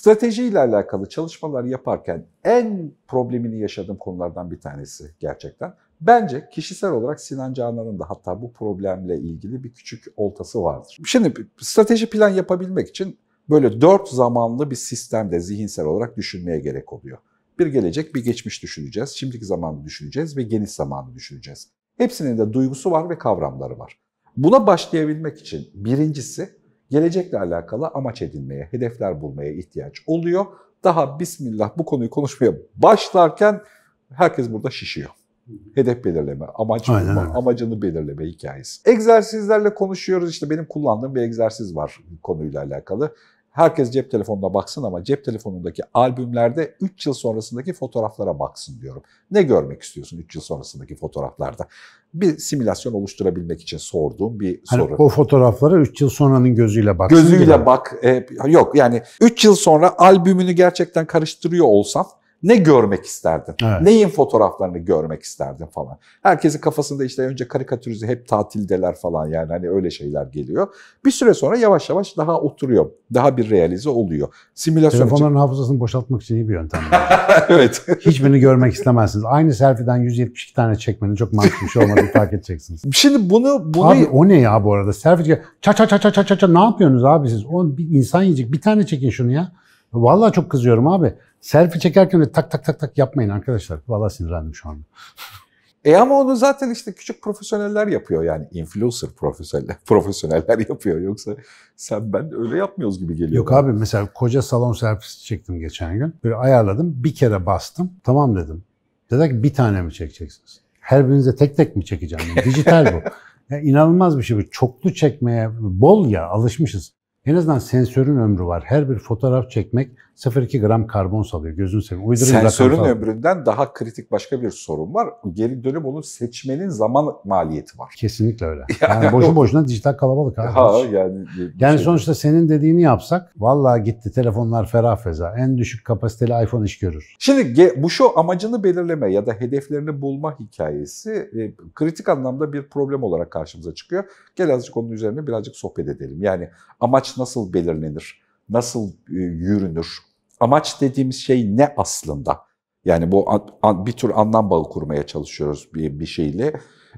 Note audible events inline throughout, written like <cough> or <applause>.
Strateji ile alakalı çalışmalar yaparken en problemini yaşadığım konulardan bir tanesi gerçekten. Bence kişisel olarak Sinan Canan'ın da hatta bu problemle ilgili bir küçük oltası vardır. Şimdi strateji plan yapabilmek için böyle dört zamanlı bir sistemde zihinsel olarak düşünmeye gerek oluyor. Bir gelecek, bir geçmiş düşüneceğiz, şimdiki zamanı düşüneceğiz ve geniş zamanı düşüneceğiz. Hepsinin de duygusu var ve kavramları var. Buna başlayabilmek için birincisi gelecekle alakalı amaç edinmeye, hedefler bulmaya ihtiyaç oluyor. Daha bismillah bu konuyu konuşmaya başlarken herkes burada şişiyor. Hedef belirleme, amaç Aynen, bulma, amacını belirleme hikayesi. Egzersizlerle konuşuyoruz. İşte benim kullandığım bir egzersiz var konuyla alakalı herkes cep telefonuna baksın ama cep telefonundaki albümlerde 3 yıl sonrasındaki fotoğraflara baksın diyorum. Ne görmek istiyorsun 3 yıl sonrasındaki fotoğraflarda? Bir simülasyon oluşturabilmek için sorduğum bir hani soru. O fotoğraflara 3 yıl sonranın gözüyle baksın. Gözüyle bak. E, yok yani 3 yıl sonra albümünü gerçekten karıştırıyor olsan ne görmek isterdin? Evet. Neyin fotoğraflarını görmek isterdin falan. Herkesin kafasında işte önce karikatürize hep tatildeler falan yani hani öyle şeyler geliyor. Bir süre sonra yavaş yavaş daha oturuyor. Daha bir realize oluyor. Simülasyon Telefonların için... hafızasını boşaltmak için iyi bir yöntem. <laughs> evet. Hiçbirini görmek istemezsiniz. Aynı selfie'den 172 tane çekmenin çok mantıklı bir şey olmadığını fark edeceksiniz. <laughs> Şimdi bunu... bunu... Abi o ne ya bu arada? Selfie ça ça ça ça ça ça ne yapıyorsunuz abi siz? O bir insan yiyecek. Bir tane çekin şunu ya. Vallahi çok kızıyorum abi. Selfie çekerken de tak tak tak tak yapmayın arkadaşlar. Vallahi sinirlendim şu anda. <laughs> E ama onu zaten işte küçük profesyoneller yapıyor yani influencer profesyoneller, <laughs> profesyoneller yapıyor. Yoksa sen ben de öyle yapmıyoruz gibi geliyor. Yok abi mesela koca salon servisi çektim geçen gün. Böyle ayarladım bir kere bastım tamam dedim. Dediler ki bir tane mi çekeceksiniz? Her birinize tek tek mi çekeceğim? Dijital bu. <laughs> Yani inanılmaz bir şey bu. Çoklu çekmeye bol ya alışmışız. En azından sensörün ömrü var. Her bir fotoğraf çekmek 0,2 gram karbon salıyor. Gözün seveyim. Uydurun Sensörün ömründen daha kritik başka bir sorun var. Geri dönüp onu seçmenin zaman maliyeti var. Kesinlikle öyle. <laughs> Yani, boşu boşuna dijital kalabalık. Abi. Ha, yani yani şey sonuçta var. senin dediğini yapsak vallahi gitti telefonlar ferah feza. En düşük kapasiteli iPhone iş görür. Şimdi bu şu amacını belirleme ya da hedeflerini bulma hikayesi e, kritik anlamda bir problem olarak karşımıza çıkıyor. Gel azıcık onun üzerine birazcık sohbet edelim. Yani amaç nasıl belirlenir? Nasıl e, yürünür? amaç dediğimiz şey ne aslında? Yani bu bir tür anlam bağı kurmaya çalışıyoruz bir, bir şeyle.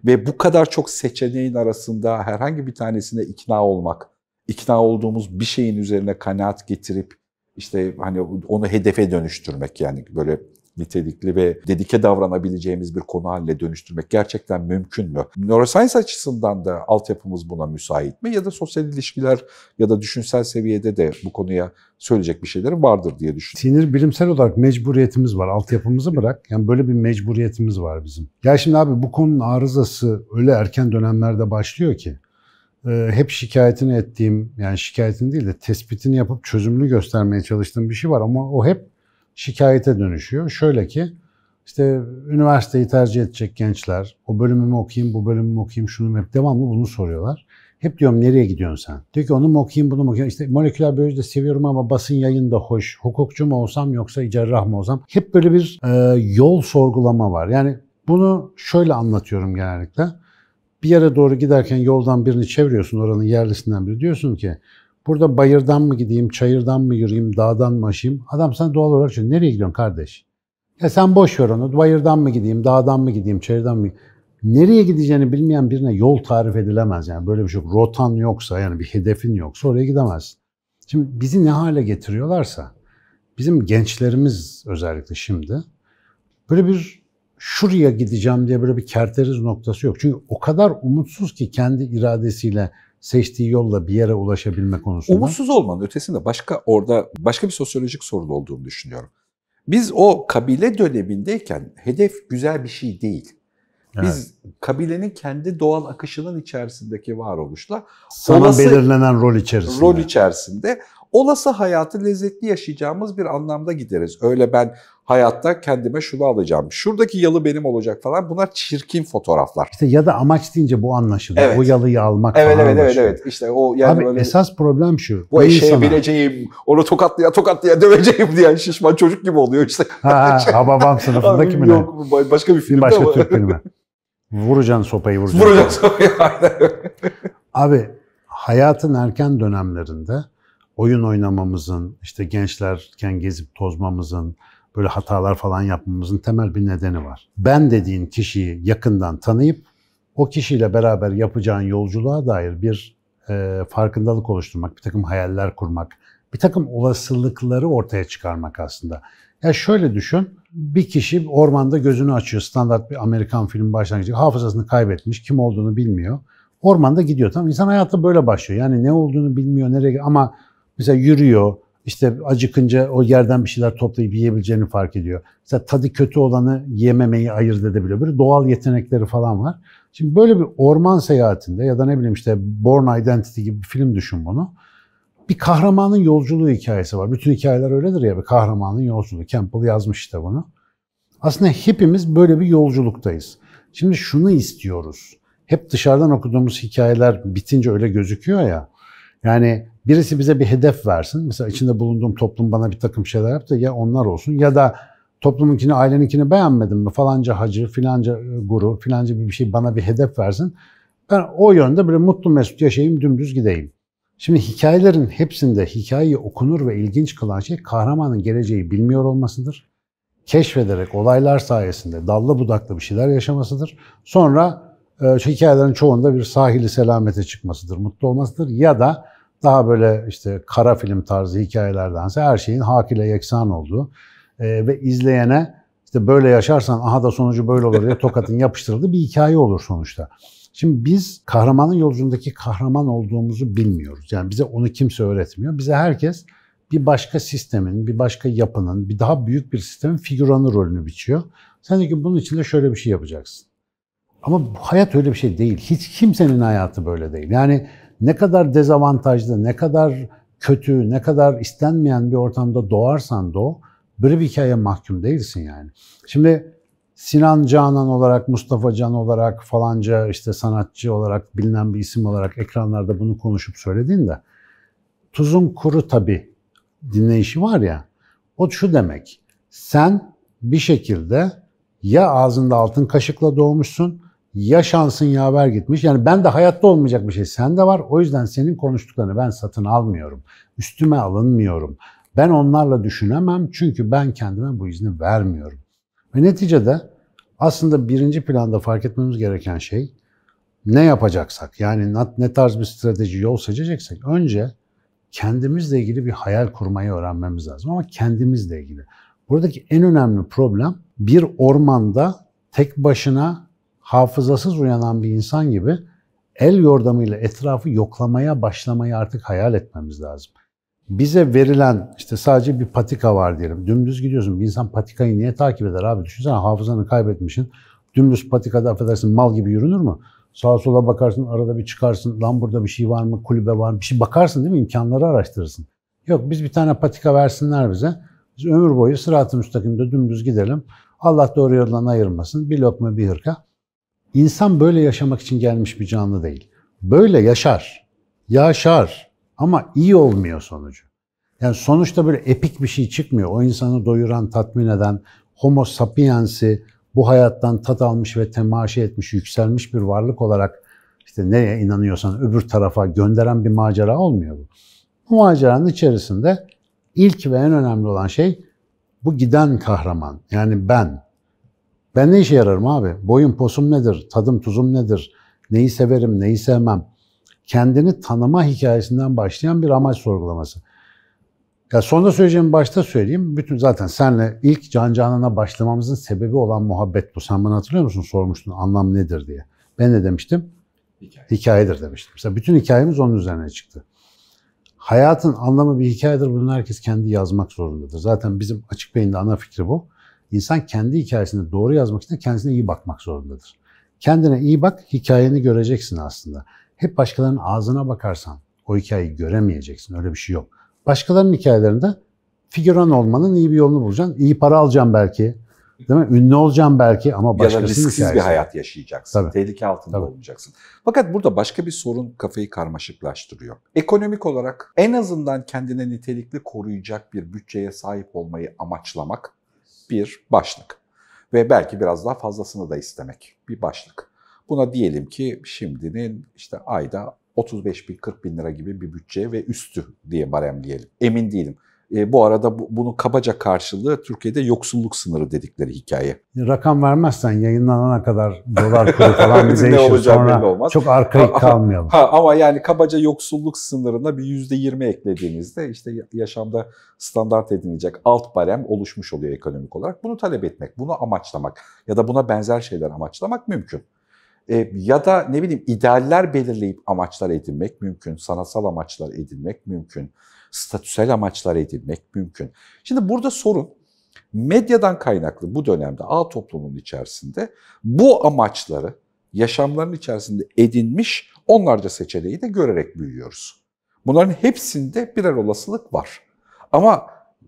Ve bu kadar çok seçeneğin arasında herhangi bir tanesine ikna olmak, ikna olduğumuz bir şeyin üzerine kanaat getirip işte hani onu hedefe dönüştürmek yani böyle nitelikli ve dedike davranabileceğimiz bir konu haline dönüştürmek gerçekten mümkün mü? Neuroscience açısından da altyapımız buna müsait mi? Ya da sosyal ilişkiler ya da düşünsel seviyede de bu konuya söyleyecek bir şeyleri vardır diye düşünüyorum. Sinir bilimsel olarak mecburiyetimiz var. Altyapımızı bırak. Yani böyle bir mecburiyetimiz var bizim. Ya şimdi abi bu konunun arızası öyle erken dönemlerde başlıyor ki e, hep şikayetini ettiğim, yani şikayetini değil de tespitini yapıp çözümlü göstermeye çalıştığım bir şey var ama o hep şikayete dönüşüyor. Şöyle ki işte üniversiteyi tercih edecek gençler, o bölümümü okuyayım, bu bölümümü okuyayım, şunu hep devamlı bunu soruyorlar. Hep diyorum nereye gidiyorsun sen? Diyor ki onu mu okuyayım, bunu mu okuyayım? İşte moleküler biyoloji de seviyorum ama basın yayın da hoş. Hukukçu mu olsam yoksa cerrah mı olsam? Hep böyle bir e, yol sorgulama var. Yani bunu şöyle anlatıyorum genellikle. Bir yere doğru giderken yoldan birini çeviriyorsun oranın yerlisinden biri. Diyorsun ki Burada bayırdan mı gideyim, çayırdan mı yürüyeyim, dağdan mı aşayım? Adam sana doğal olarak şöyle, nereye gidiyorsun kardeş? Ya sen boş ver onu, bayırdan mı gideyim, dağdan mı gideyim, çayırdan mı Nereye gideceğini bilmeyen birine yol tarif edilemez. Yani böyle bir şey rotan yoksa, yani bir hedefin yoksa oraya gidemezsin. Şimdi bizi ne hale getiriyorlarsa, bizim gençlerimiz özellikle şimdi, böyle bir şuraya gideceğim diye böyle bir kerteriz noktası yok. Çünkü o kadar umutsuz ki kendi iradesiyle seçtiği yolla bir yere ulaşabilme konusunda. Umutsuz olmanın ötesinde başka orada başka bir sosyolojik sorun olduğunu düşünüyorum. Biz o kabile dönemindeyken hedef güzel bir şey değil. Biz evet. kabilenin kendi doğal akışının içerisindeki varoluşla sana olası, belirlenen rol içerisinde rol içerisinde olası hayatı lezzetli yaşayacağımız bir anlamda gideriz. Öyle ben hayatta kendime şunu alacağım. Şuradaki yalı benim olacak falan. Bunlar çirkin fotoğraflar. İşte ya da amaç deyince bu anlaşılıyor. Evet. O yalıyı almak evet, falan evet, Evet evet İşte o yani Abi böyle, esas problem şu. Bu eşeğe insana... bineceğim, onu tokatlaya tokatlaya döveceğim diyen şişman çocuk gibi oluyor işte. Ha, babam sınıfında kimin Yok başka bir film Başka ama. Türk filmi. Vuracaksın sopayı vuracaksın. Vuracaksın sopayı aynen. Abi hayatın erken dönemlerinde oyun oynamamızın, işte gençlerken gezip tozmamızın, böyle hatalar falan yapmamızın temel bir nedeni var. Ben dediğin kişiyi yakından tanıyıp o kişiyle beraber yapacağın yolculuğa dair bir e, farkındalık oluşturmak, bir takım hayaller kurmak, bir takım olasılıkları ortaya çıkarmak aslında. Ya şöyle düşün, bir kişi ormanda gözünü açıyor. Standart bir Amerikan film başlangıcı. Hafızasını kaybetmiş, kim olduğunu bilmiyor. Ormanda gidiyor. Tamam insan hayatta böyle başlıyor. Yani ne olduğunu bilmiyor, nereye ama Mesela yürüyor, işte acıkınca o yerden bir şeyler toplayıp yiyebileceğini fark ediyor. Mesela tadı kötü olanı yememeyi ayırt edebiliyor. Böyle doğal yetenekleri falan var. Şimdi böyle bir orman seyahatinde ya da ne bileyim işte Born Identity gibi bir film düşün bunu. Bir kahramanın yolculuğu hikayesi var. Bütün hikayeler öyledir ya bir kahramanın yolculuğu. Campbell yazmış işte bunu. Aslında hepimiz böyle bir yolculuktayız. Şimdi şunu istiyoruz. Hep dışarıdan okuduğumuz hikayeler bitince öyle gözüküyor ya. Yani birisi bize bir hedef versin. Mesela içinde bulunduğum toplum bana bir takım şeyler yaptı. Ya onlar olsun ya da toplumunkini, aileninkini beğenmedim mi? Falanca hacı, filanca e, guru, filanca bir şey bana bir hedef versin. Ben o yönde böyle mutlu mesut yaşayayım, dümdüz gideyim. Şimdi hikayelerin hepsinde hikayeyi okunur ve ilginç kılan şey kahramanın geleceği bilmiyor olmasıdır. Keşfederek olaylar sayesinde dallı budaklı bir şeyler yaşamasıdır. Sonra e, hikayelerin çoğunda bir sahili selamete çıkmasıdır, mutlu olmasıdır ya da daha böyle işte kara film tarzı hikayelerdense her şeyin hak ile yeksan olduğu e, ve izleyene işte böyle yaşarsan aha da sonucu böyle olur diye tokatın yapıştırıldığı bir hikaye olur sonuçta. Şimdi biz kahramanın yolculuğundaki kahraman olduğumuzu bilmiyoruz. Yani bize onu kimse öğretmiyor. Bize herkes bir başka sistemin, bir başka yapının, bir daha büyük bir sistemin figüranı rolünü biçiyor. Sen de ki bunun için de şöyle bir şey yapacaksın. Ama bu hayat öyle bir şey değil. Hiç kimsenin hayatı böyle değil. Yani ne kadar dezavantajlı, ne kadar kötü, ne kadar istenmeyen bir ortamda doğarsan doğ, bir hikaye mahkum değilsin yani. Şimdi Sinan Canan olarak, Mustafa Can olarak, falanca işte sanatçı olarak, bilinen bir isim olarak ekranlarda bunu konuşup söyledin de tuzun kuru tabi dinleyişi var ya, o şu demek, sen bir şekilde ya ağzında altın kaşıkla doğmuşsun ya şansın ya haber gitmiş. Yani ben de hayatta olmayacak bir şey sende var. O yüzden senin konuştuklarını ben satın almıyorum. Üstüme alınmıyorum. Ben onlarla düşünemem çünkü ben kendime bu izni vermiyorum. Ve neticede aslında birinci planda fark etmemiz gereken şey ne yapacaksak yani ne tarz bir strateji yol seçeceksek önce kendimizle ilgili bir hayal kurmayı öğrenmemiz lazım ama kendimizle ilgili. Buradaki en önemli problem bir ormanda tek başına hafızasız uyanan bir insan gibi el yordamıyla etrafı yoklamaya başlamayı artık hayal etmemiz lazım. Bize verilen işte sadece bir patika var diyelim. Dümdüz gidiyorsun. Bir insan patikayı niye takip eder abi? Düşünsene hafızanı kaybetmişsin. Dümdüz patikada affedersin mal gibi yürünür mü? Sağa sola bakarsın, arada bir çıkarsın. Lan burada bir şey var mı? Kulübe var mı? Bir şey bakarsın değil mi? İmkanları araştırırsın. Yok biz bir tane patika versinler bize. Biz ömür boyu sırat-ı müstakimde dümdüz gidelim. Allah doğru yoldan ayırmasın. Bir lokma bir hırka. İnsan böyle yaşamak için gelmiş bir canlı değil. Böyle yaşar, yaşar ama iyi olmuyor sonucu. Yani sonuçta böyle epik bir şey çıkmıyor. O insanı doyuran, tatmin eden, homo sapiensi bu hayattan tat almış ve temaşi etmiş, yükselmiş bir varlık olarak işte neye inanıyorsan öbür tarafa gönderen bir macera olmuyor bu. Bu maceranın içerisinde ilk ve en önemli olan şey bu giden kahraman. Yani ben, ben ne işe yararım abi? Boyun posum nedir? Tadım tuzum nedir? Neyi severim, neyi sevmem? Kendini tanıma hikayesinden başlayan bir amaç sorgulaması. Ya sonunda söyleyeceğim başta söyleyeyim. Bütün zaten senle ilk Can Canan'a başlamamızın sebebi olan muhabbet bu. Sen bana hatırlıyor musun sormuştun anlam nedir diye. Ben ne demiştim? Hikaye. Hikayedir demiştim. Mesela bütün hikayemiz onun üzerine çıktı. Hayatın anlamı bir hikayedir. Bunu herkes kendi yazmak zorundadır. Zaten bizim açık beyinde ana fikri bu. İnsan kendi hikayesini doğru yazmak için kendisine iyi bakmak zorundadır. Kendine iyi bak, hikayeni göreceksin aslında. Hep başkalarının ağzına bakarsan o hikayeyi göremeyeceksin. Öyle bir şey yok. Başkalarının hikayelerinde figüran olmanın iyi bir yolunu bulacaksın. İyi para alacaksın belki. Değil mi? Ünlü olacaksın belki ama başkasının Ya da risksiz bir hayat yaşayacaksın. Tabii. Tehlike altında Tabii. olmayacaksın. Fakat burada başka bir sorun kafayı karmaşıklaştırıyor. Ekonomik olarak en azından kendine nitelikli koruyacak bir bütçeye sahip olmayı amaçlamak bir başlık ve belki biraz daha fazlasını da istemek bir başlık. Buna diyelim ki şimdinin işte ayda 35 bin 40 bin lira gibi bir bütçe ve üstü diye barem diyelim. Emin değilim. E, bu arada bu, bunun kabaca karşılığı Türkiye'de yoksulluk sınırı dedikleri hikaye. Rakam vermezsen yayınlanana kadar dolar kuru <laughs> falan bize ne olacak sonra olmaz. çok arkaik kalmayalım. Ha, ama yani kabaca yoksulluk sınırına bir yüzde yirmi eklediğinizde işte yaşamda standart edinecek alt barem oluşmuş oluyor ekonomik olarak. Bunu talep etmek, bunu amaçlamak ya da buna benzer şeyler amaçlamak mümkün e, ya da ne bileyim idealler belirleyip amaçlar edinmek mümkün, sanatsal amaçlar edinmek mümkün statüsel amaçlar edinmek mümkün. Şimdi burada sorun medyadan kaynaklı bu dönemde ağ toplumunun içerisinde bu amaçları yaşamların içerisinde edinmiş onlarca seçeneği de görerek büyüyoruz. Bunların hepsinde birer olasılık var. Ama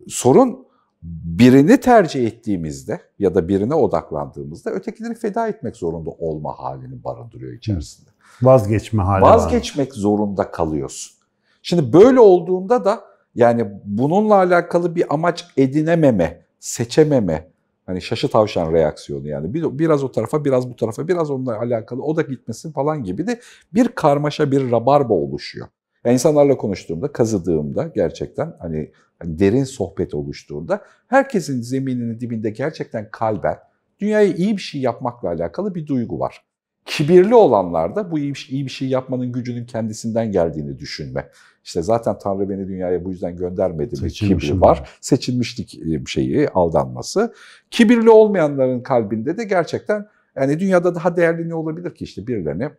sorun birini tercih ettiğimizde ya da birine odaklandığımızda ötekileri feda etmek zorunda olma halini barındırıyor içerisinde. Vazgeçme hali Vazgeçmek var. zorunda kalıyorsun. Şimdi böyle olduğunda da yani bununla alakalı bir amaç edinememe, seçememe, hani şaşı tavşan reaksiyonu yani bir, biraz o tarafa biraz bu tarafa biraz onunla alakalı o da gitmesin falan gibi de bir karmaşa bir rabarba oluşuyor. Yani insanlarla konuştuğumda, kazıdığımda gerçekten hani derin sohbet oluştuğunda herkesin zemininin dibinde gerçekten kalben dünyaya iyi bir şey yapmakla alakalı bir duygu var. Kibirli olanlarda bu iyi bir, şey, iyi bir şey yapmanın gücünün kendisinden geldiğini düşünme. İşte zaten Tanrı beni dünyaya bu yüzden göndermedi mi kibri var. Yani. Seçilmişlik e, şeyi, aldanması. Kibirli olmayanların kalbinde de gerçekten yani dünyada daha değerli ne olabilir ki işte birilerine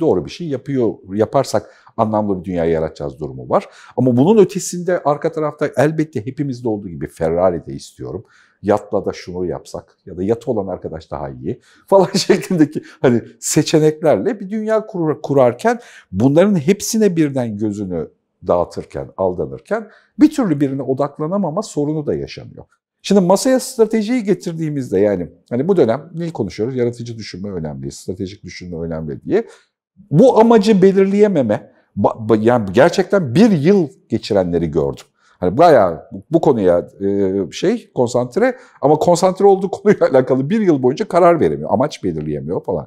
doğru bir şey yapıyor yaparsak anlamlı bir dünya yaratacağız durumu var. Ama bunun ötesinde arka tarafta elbette hepimizde olduğu gibi Ferrari de istiyorum yatla da şunu yapsak ya da yatı olan arkadaş daha iyi falan <laughs> şeklindeki hani seçeneklerle bir dünya kur, kurarken bunların hepsine birden gözünü dağıtırken, aldanırken bir türlü birine odaklanamama sorunu da yaşanıyor. Şimdi masaya stratejiyi getirdiğimizde yani hani bu dönem ne konuşuyoruz? Yaratıcı düşünme önemli, stratejik düşünme önemli diye. Bu amacı belirleyememe, yani gerçekten bir yıl geçirenleri gördüm. Hani bayağı bu konuya e, şey konsantre ama konsantre olduğu <laughs> konuyla alakalı bir yıl boyunca karar veremiyor. Amaç belirleyemiyor falan.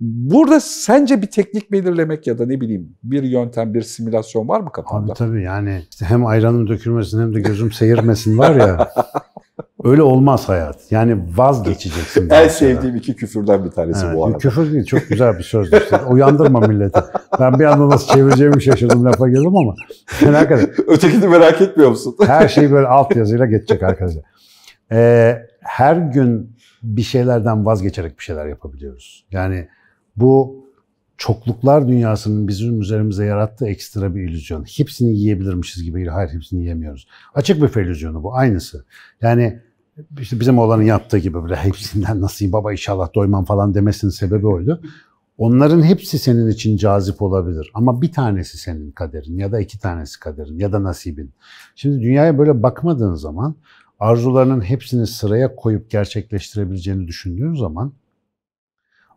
Burada sence bir teknik belirlemek ya da ne bileyim bir yöntem, bir simülasyon var mı kafanda? Abi tabii yani işte hem ayranım dökülmesin hem de gözüm seyirmesin var ya. <laughs> Öyle olmaz hayat. Yani vazgeçeceksin. <laughs> en sevdiğim iki küfürden bir tanesi evet, bu arada. Küfür değil, çok güzel bir söz. Işte. Uyandırma milleti. Ben bir anda nasıl çevireceğimi şaşırdım lafa girdim ama. Merak ederim. Ötekini merak etmiyor musun? <laughs> Her şey böyle alt yazıyla geçecek arkadaşlar. Ee, her gün bir şeylerden vazgeçerek bir şeyler yapabiliyoruz. Yani bu çokluklar dünyasının bizim üzerimize yarattığı ekstra bir illüzyon. Hepsini yiyebilirmişiz gibi. Hayır hepsini yiyemiyoruz. Açık bir illüzyonu bu. Aynısı. Yani işte bizim oğlanın yaptığı gibi böyle hepsinden nasıl baba inşallah doymam falan demesinin sebebi oydu. Onların hepsi senin için cazip olabilir ama bir tanesi senin kaderin ya da iki tanesi kaderin ya da nasibin. Şimdi dünyaya böyle bakmadığın zaman arzularının hepsini sıraya koyup gerçekleştirebileceğini düşündüğün zaman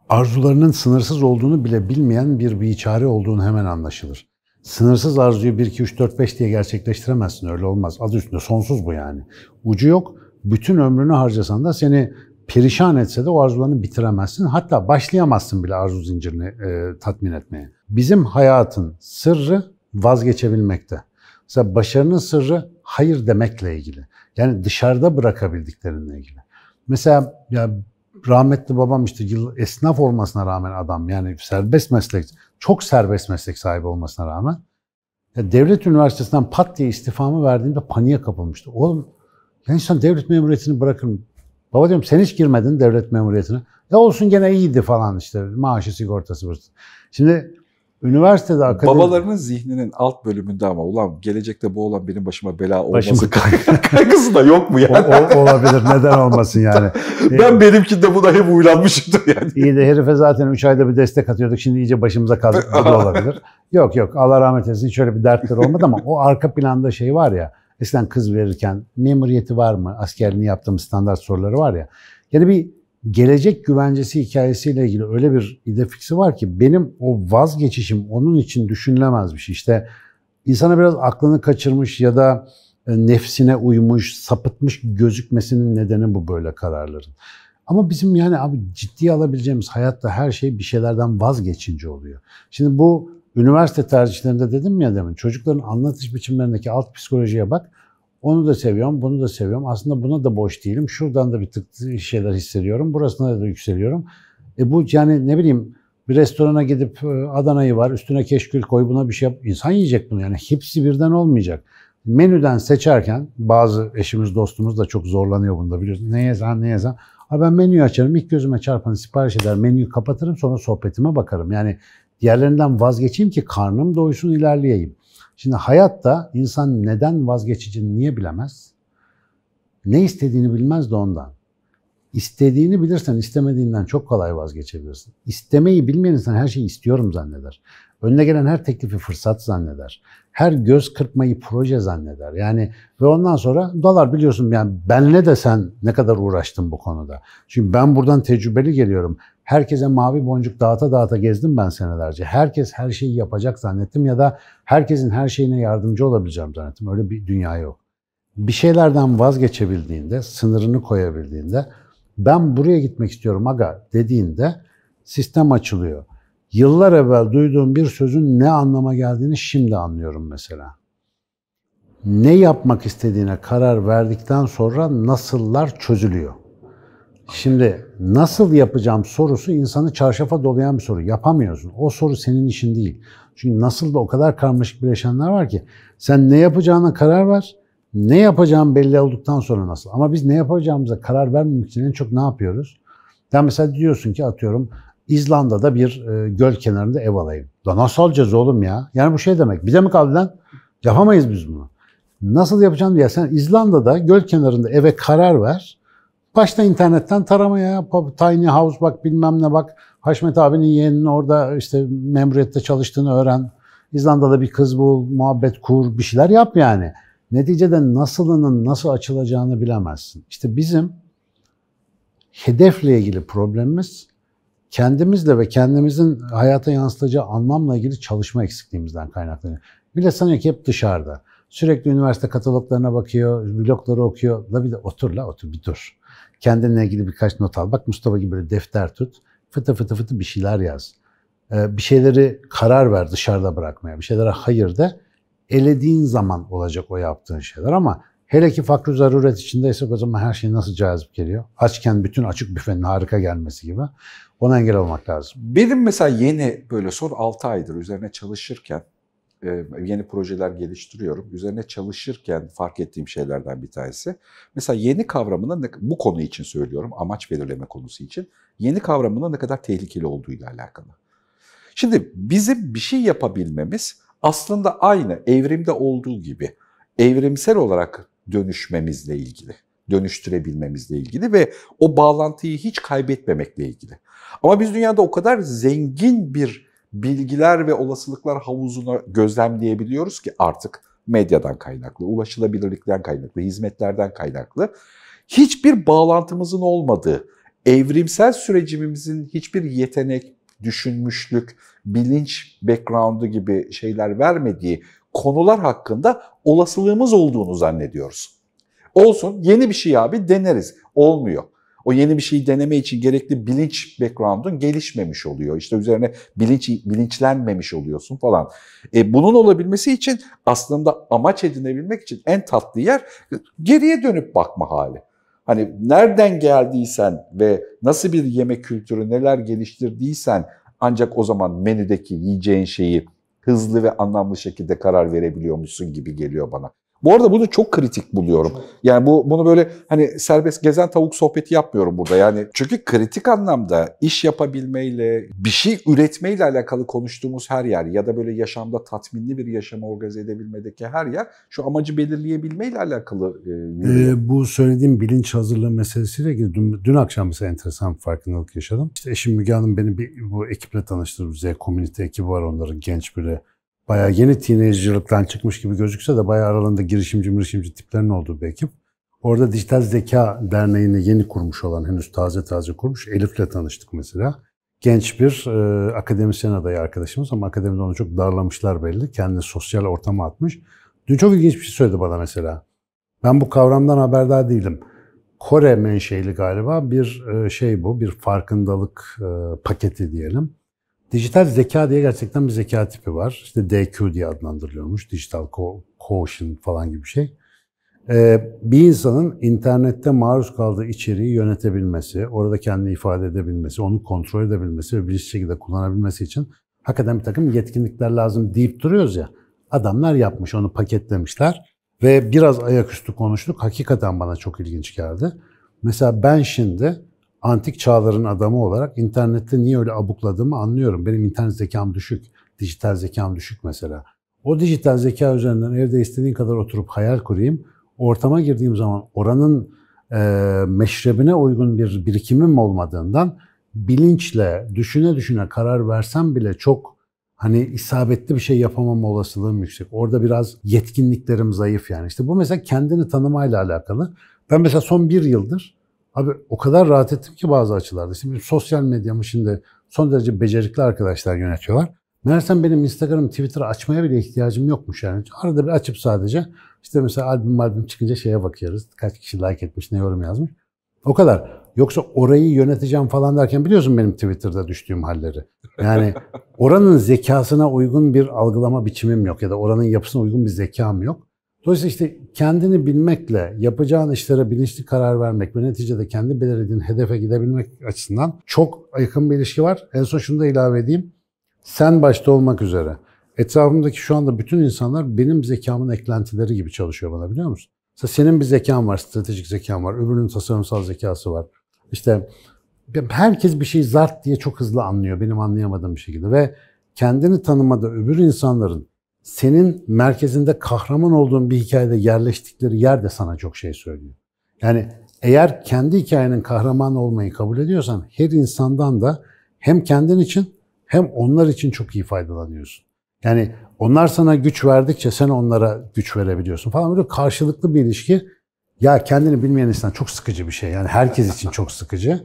arzularının sınırsız olduğunu bile bilmeyen bir biçare olduğunu hemen anlaşılır. Sınırsız arzuyu 1, 2, 3, 4, 5 diye gerçekleştiremezsin öyle olmaz. Adı üstünde sonsuz bu yani. Ucu yok bütün ömrünü harcasan da seni perişan etse de o arzularını bitiremezsin. Hatta başlayamazsın bile arzu zincirini e, tatmin etmeye. Bizim hayatın sırrı vazgeçebilmekte. Mesela başarının sırrı hayır demekle ilgili. Yani dışarıda bırakabildiklerinle ilgili. Mesela ya rahmetli babam işte yıl esnaf olmasına rağmen adam yani serbest meslek, çok serbest meslek sahibi olmasına rağmen ya devlet üniversitesinden pat diye istifamı verdiğimde paniğe kapılmıştı. Oğlum ya insan devlet memuriyetini bırakın. Baba diyorum sen hiç girmedin devlet memuriyetine. Ya olsun gene iyiydi falan işte maaşı sigortası. Burası. Şimdi üniversitede akademik... Babalarının zihninin alt bölümünde ama ulan gelecekte bu olan benim başıma bela olması Başım... <laughs> kaygısı da yok mu yani? O, o, olabilir neden olmasın yani. <laughs> ben benimkinde buna hep uylanmışımdır yani. İyi de herife zaten 3 ayda bir destek atıyorduk şimdi iyice başımıza kaldık. bu da <laughs> olabilir. yok yok Allah rahmet eylesin şöyle bir dertler olmadı ama o arka planda şey var ya Eskiden kız verirken memuriyeti var mı? Askerliğini yaptığımız standart soruları var ya. Yani bir gelecek güvencesi hikayesiyle ilgili öyle bir idefiksi var ki benim o vazgeçişim onun için düşünülemez bir şey. İşte insana biraz aklını kaçırmış ya da e, nefsine uymuş, sapıtmış gözükmesinin nedeni bu böyle kararların. Ama bizim yani abi ciddiye alabileceğimiz hayatta her şey bir şeylerden vazgeçince oluyor. Şimdi bu Üniversite tercihlerinde dedim ya demin, çocukların anlatış biçimlerindeki alt psikolojiye bak. Onu da seviyorum, bunu da seviyorum. Aslında buna da boş değilim. Şuradan da bir tık şeyler hissediyorum. Burasına da yükseliyorum. E bu yani ne bileyim bir restorana gidip e, Adana'yı var, üstüne keşkül koy, buna bir şey yap. İnsan yiyecek bunu yani. Hepsi birden olmayacak. Menüden seçerken bazı eşimiz dostumuz da çok zorlanıyor bunda biliyorsun. Ne yazan ne yazan. Ha ben menüyü açarım, ilk gözüme çarpanı sipariş eder, menüyü kapatırım sonra sohbetime bakarım. Yani Diğerlerinden vazgeçeyim ki karnım doysun ilerleyeyim. Şimdi hayatta insan neden vazgeçeceğini niye bilemez? Ne istediğini bilmez de ondan. İstediğini bilirsen istemediğinden çok kolay vazgeçebilirsin. İstemeyi bilmeyen insan her şeyi istiyorum zanneder. Önüne gelen her teklifi fırsat zanneder. Her göz kırpmayı proje zanneder. Yani ve ondan sonra dolar biliyorsun yani benle de sen ne kadar uğraştın bu konuda. Çünkü ben buradan tecrübeli geliyorum. Herkese mavi boncuk dağıta dağıta gezdim ben senelerce. Herkes her şeyi yapacak zannettim ya da herkesin her şeyine yardımcı olabileceğim zannettim. Öyle bir dünya yok. Bir şeylerden vazgeçebildiğinde, sınırını koyabildiğinde ben buraya gitmek istiyorum aga dediğinde sistem açılıyor. Yıllar evvel duyduğum bir sözün ne anlama geldiğini şimdi anlıyorum mesela. Ne yapmak istediğine karar verdikten sonra nasıllar çözülüyor. Şimdi nasıl yapacağım sorusu insanı çarşafa dolayan bir soru. Yapamıyorsun. O soru senin işin değil. Çünkü nasıl da o kadar karmaşık bileşenler var ki. Sen ne yapacağına karar ver. Ne yapacağım belli olduktan sonra nasıl? Ama biz ne yapacağımıza karar vermemek için en çok ne yapıyoruz? Ya mesela diyorsun ki atıyorum İzlanda'da bir e, göl kenarında ev alayım. Da nasıl alacağız oğlum ya? Yani bu şey demek. Bize mi kaldı lan? Yapamayız biz bunu. Nasıl yapacağım diye sen İzlanda'da göl kenarında eve karar ver. Başta internetten taramaya yap. Tiny House bak bilmem ne bak. Haşmet abinin yeğeninin orada işte memuriyette çalıştığını öğren. İzlanda'da bir kız bul, muhabbet kur, bir şeyler yap yani. Neticede nasılının nasıl açılacağını bilemezsin. İşte bizim hedefle ilgili problemimiz kendimizle ve kendimizin hayata yansıtacağı anlamla ilgili çalışma eksikliğimizden kaynaklanıyor. Bile sanıyor ki hep dışarıda. Sürekli üniversite kataloglarına bakıyor, blogları okuyor. La bir de otur la otur bir dur. Kendinle ilgili birkaç not al. Bak Mustafa gibi böyle defter tut. Fıtı fıtı fıtı bir şeyler yaz. Ee, bir şeyleri karar ver dışarıda bırakmaya. Bir şeylere hayır de elediğin zaman olacak o yaptığın şeyler ama hele ki fakir zaruret içindeyse o zaman her şey nasıl cazip geliyor? Açken bütün açık büfenin harika gelmesi gibi ona engel olmak lazım. Benim mesela yeni böyle son 6 aydır üzerine çalışırken e, yeni projeler geliştiriyorum. Üzerine çalışırken fark ettiğim şeylerden bir tanesi. Mesela yeni kavramının bu konu için söylüyorum, amaç belirleme konusu için. Yeni kavramının ne kadar tehlikeli olduğuyla alakalı. Şimdi bizim bir şey yapabilmemiz aslında aynı evrimde olduğu gibi evrimsel olarak dönüşmemizle ilgili, dönüştürebilmemizle ilgili ve o bağlantıyı hiç kaybetmemekle ilgili. Ama biz dünyada o kadar zengin bir bilgiler ve olasılıklar havuzuna gözlemleyebiliyoruz ki artık medyadan kaynaklı, ulaşılabilirlikten kaynaklı, hizmetlerden kaynaklı hiçbir bağlantımızın olmadığı, evrimsel sürecimizin hiçbir yetenek, düşünmüşlük, bilinç background'u gibi şeyler vermediği konular hakkında olasılığımız olduğunu zannediyoruz. Olsun yeni bir şey abi deneriz. Olmuyor. O yeni bir şeyi deneme için gerekli bilinç background'un gelişmemiş oluyor. İşte üzerine bilinç bilinçlenmemiş oluyorsun falan. E, bunun olabilmesi için aslında amaç edinebilmek için en tatlı yer geriye dönüp bakma hali. Hani nereden geldiysen ve nasıl bir yemek kültürü, neler geliştirdiysen ancak o zaman menüdeki yiyeceğin şeyi hızlı ve anlamlı şekilde karar verebiliyormuşsun gibi geliyor bana. Bu arada bunu çok kritik buluyorum. Yani bu bunu böyle hani serbest gezen tavuk sohbeti yapmıyorum burada. Yani çünkü kritik anlamda iş yapabilmeyle, bir şey üretmeyle alakalı konuştuğumuz her yer ya da böyle yaşamda tatminli bir yaşamı organize edebilmedeki her yer şu amacı belirleyebilmeyle alakalı. E, ee, bu söylediğim bilinç hazırlığı meselesiyle ilgili dün, dün akşam mesela enteresan bir farkındalık yaşadım. İşte eşim Müge Hanım beni bir, bu ekiple tanıştırdı. Z komünite ekibi var onların genç bir bayağı yeni teenager'lıktan çıkmış gibi gözükse de bayağı aralarında girişimci girişimci tiplerin olduğu bir ekip. Orada Dijital Zeka Derneği'ni yeni kurmuş olan, henüz taze taze kurmuş Elif'le tanıştık mesela. Genç bir e, akademisyen adayı arkadaşımız ama akademide onu çok darlamışlar belli. Kendini sosyal ortama atmış. Dün çok ilginç bir şey söyledi bana mesela. Ben bu kavramdan haberdar değilim. Kore menşeli galiba bir e, şey bu, bir farkındalık e, paketi diyelim. Dijital zeka diye gerçekten bir zeka tipi var. İşte DQ diye adlandırılıyormuş. Dijital quotient falan gibi bir şey. Ee, bir insanın internette maruz kaldığı içeriği yönetebilmesi, orada kendini ifade edebilmesi, onu kontrol edebilmesi ve bir şekilde kullanabilmesi için hakikaten bir takım yetkinlikler lazım deyip duruyoruz ya. Adamlar yapmış, onu paketlemişler ve biraz ayaküstü konuştuk. Hakikaten bana çok ilginç geldi. Mesela ben şimdi antik çağların adamı olarak internette niye öyle abukladığımı anlıyorum. Benim internet zekam düşük, dijital zekam düşük mesela. O dijital zeka üzerinden evde istediğin kadar oturup hayal kurayım. Ortama girdiğim zaman oranın e, meşrebine uygun bir birikimim olmadığından bilinçle, düşüne düşüne karar versem bile çok hani isabetli bir şey yapamam olasılığım yüksek. Orada biraz yetkinliklerim zayıf yani. İşte bu mesela kendini tanımayla alakalı. Ben mesela son bir yıldır Abi o kadar rahat ettim ki bazı açılarda. Şimdi sosyal medyamı şimdi son derece becerikli arkadaşlar yönetiyorlar. Meğersem benim Instagram, Twitter açmaya bile ihtiyacım yokmuş yani. Arada bir açıp sadece işte mesela albüm albüm çıkınca şeye bakıyoruz. Kaç kişi like etmiş, ne yorum yazmış. O kadar. Yoksa orayı yöneteceğim falan derken biliyorsun benim Twitter'da düştüğüm halleri. Yani <laughs> oranın zekasına uygun bir algılama biçimim yok ya da oranın yapısına uygun bir zekam yok. Dolayısıyla işte kendini bilmekle, yapacağın işlere bilinçli karar vermek ve neticede kendi belirlediğin hedefe gidebilmek açısından çok yakın bir ilişki var. En son şunu da ilave edeyim. Sen başta olmak üzere etrafımdaki şu anda bütün insanlar benim zekamın eklentileri gibi çalışıyor bana biliyor musun? Mesela senin bir zekan var, stratejik zekan var, öbürünün tasarımsal zekası var. İşte herkes bir şey zart diye çok hızlı anlıyor benim anlayamadığım bir şekilde ve kendini tanımada öbür insanların senin merkezinde kahraman olduğun bir hikayede yerleştikleri yer de sana çok şey söylüyor. Yani eğer kendi hikayenin kahraman olmayı kabul ediyorsan her insandan da hem kendin için hem onlar için çok iyi faydalanıyorsun. Yani onlar sana güç verdikçe sen onlara güç verebiliyorsun falan böyle karşılıklı bir ilişki. Ya kendini bilmeyen insan çok sıkıcı bir şey. Yani herkes için çok sıkıcı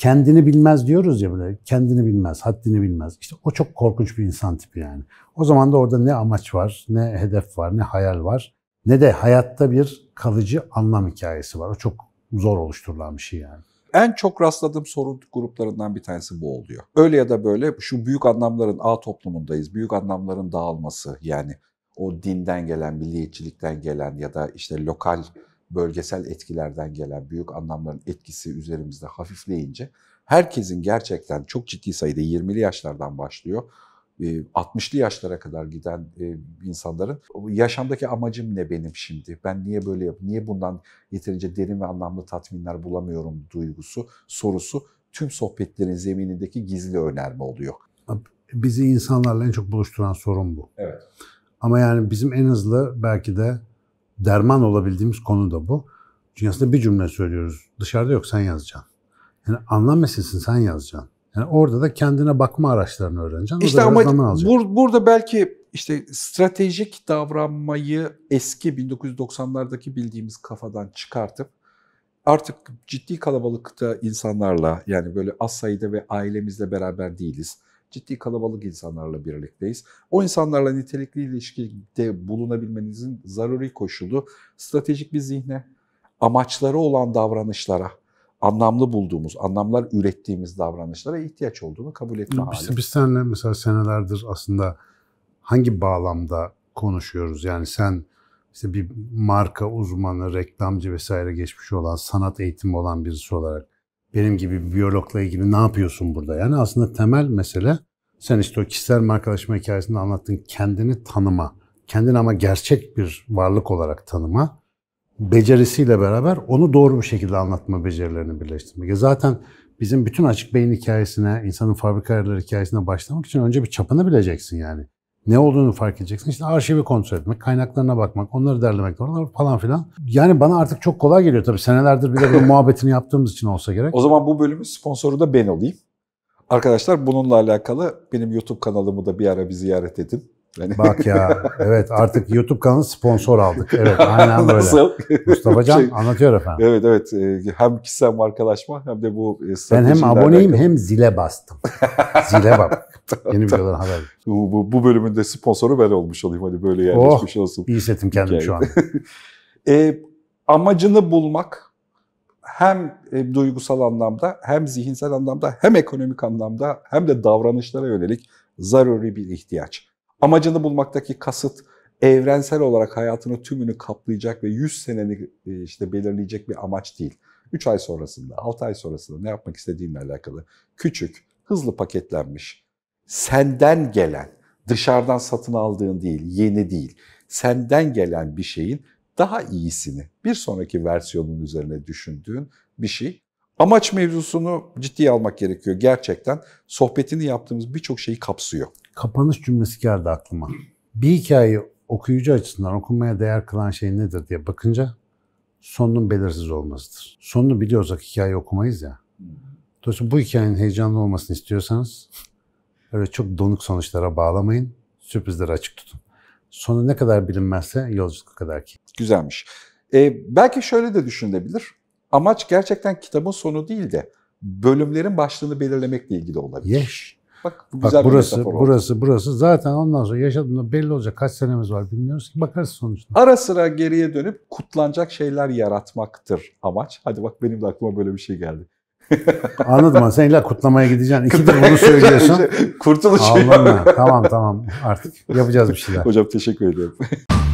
kendini bilmez diyoruz ya böyle. Kendini bilmez, haddini bilmez. İşte o çok korkunç bir insan tipi yani. O zaman da orada ne amaç var, ne hedef var, ne hayal var. Ne de hayatta bir kalıcı anlam hikayesi var. O çok zor oluşturulan bir şey yani. En çok rastladığım sorun gruplarından bir tanesi bu oluyor. Öyle ya da böyle şu büyük anlamların A toplumundayız. Büyük anlamların dağılması yani o dinden gelen, milliyetçilikten gelen ya da işte lokal bölgesel etkilerden gelen büyük anlamların etkisi üzerimizde hafifleyince herkesin gerçekten çok ciddi sayıda 20'li yaşlardan başlıyor. 60'lı ee, yaşlara kadar giden e, insanların yaşamdaki amacım ne benim şimdi? Ben niye böyle yap? Niye bundan yeterince derin ve anlamlı tatminler bulamıyorum duygusu, sorusu tüm sohbetlerin zeminindeki gizli önerme oluyor. Bizi insanlarla en çok buluşturan sorun bu. Evet. Ama yani bizim en hızlı belki de derman olabildiğimiz konu da bu. Çünkü aslında bir cümle söylüyoruz. Dışarıda yok sen yazacaksın. Yani anlam meselesini sen yazacaksın. Yani orada da kendine bakma araçlarını öğreneceksin. İşte ama bur burada belki işte stratejik davranmayı eski 1990'lardaki bildiğimiz kafadan çıkartıp artık ciddi kalabalıkta insanlarla yani böyle az sayıda ve ailemizle beraber değiliz ciddi kalabalık insanlarla birlikteyiz. O insanlarla nitelikli ilişkide bulunabilmenizin zaruri koşulu stratejik bir zihne, amaçları olan davranışlara, anlamlı bulduğumuz, anlamlar ürettiğimiz davranışlara ihtiyaç olduğunu kabul etme biz, hali. Biz seninle mesela senelerdir aslında hangi bağlamda konuşuyoruz? Yani sen işte bir marka uzmanı, reklamcı vesaire geçmiş olan, sanat eğitimi olan birisi olarak benim gibi bir biyologla ilgili ne yapıyorsun burada? Yani aslında temel mesele sen işte o kişisel markalaşma hikayesinde anlattığın kendini tanıma. Kendini ama gerçek bir varlık olarak tanıma. Becerisiyle beraber onu doğru bir şekilde anlatma becerilerini birleştirmek. Zaten bizim bütün açık beyin hikayesine, insanın fabrika hikayesine başlamak için önce bir çapını bileceksin yani. Ne olduğunu fark edeceksin. İşte arşivi kontrol etmek, kaynaklarına bakmak, onları derlemek falan filan. Yani bana artık çok kolay geliyor tabii. Senelerdir bir bunun <laughs> muhabbetini yaptığımız için olsa gerek. O zaman bu bölümün sponsoru da ben olayım. Arkadaşlar bununla alakalı benim YouTube kanalımı da bir ara bir ziyaret edin. Yani. Bak ya evet artık YouTube kanalı sponsor aldık. Evet aynen böyle. Nasıl? Mustafa Can şey, anlatıyor efendim. Evet evet e, hem kişisel markalaşma hem de bu e, Ben hem aboneyim alakalı. hem zile bastım. zile bak. <laughs> Yeni bir videodan haber. Bu, bu, bu bölümün sponsoru ben olmuş olayım. Hadi böyle oh, yerleşmiş oh, olsun. İyi hissettim kendimi şu an. <laughs> e, amacını bulmak hem e, duygusal anlamda hem zihinsel anlamda hem ekonomik anlamda hem de davranışlara yönelik zaruri bir ihtiyaç. Amacını bulmaktaki kasıt evrensel olarak hayatını tümünü kaplayacak ve 100 seneni e, işte belirleyecek bir amaç değil. 3 ay sonrasında, 6 ay sonrasında ne yapmak istediğinle alakalı küçük, hızlı paketlenmiş, senden gelen, dışarıdan satın aldığın değil, yeni değil, senden gelen bir şeyin daha iyisini, bir sonraki versiyonun üzerine düşündüğün bir şey. Amaç mevzusunu ciddiye almak gerekiyor gerçekten. Sohbetini yaptığımız birçok şeyi kapsıyor kapanış cümlesi geldi aklıma. Bir hikayeyi okuyucu açısından okunmaya değer kılan şey nedir diye bakınca sonun belirsiz olmasıdır. Sonunu biliyorsak hikayeyi okumayız ya. Dolayısıyla bu hikayenin heyecanlı olmasını istiyorsanız öyle çok donuk sonuçlara bağlamayın. Sürprizleri açık tutun. Sonu ne kadar bilinmezse yolculuk kadar ki. Güzelmiş. Ee, belki şöyle de düşünebilir. Amaç gerçekten kitabın sonu değil de bölümlerin başlığını belirlemekle ilgili olabilir. Yeş. Bak bu güzel burası, bir Burası, burası. Zaten ondan sonra yaşadığında belli olacak kaç senemiz var bilmiyoruz bakarız sonuçta. Ara sıra geriye dönüp kutlanacak şeyler yaratmaktır amaç. Hadi bak benim de aklıma böyle bir şey geldi. <laughs> Anladım ama sen illa kutlamaya gideceksin. İki İkidir bunu söylüyorsun. Kurtuluş. Anladım. <laughs> tamam tamam artık yapacağız bir şeyler. Hocam teşekkür ediyorum. <laughs>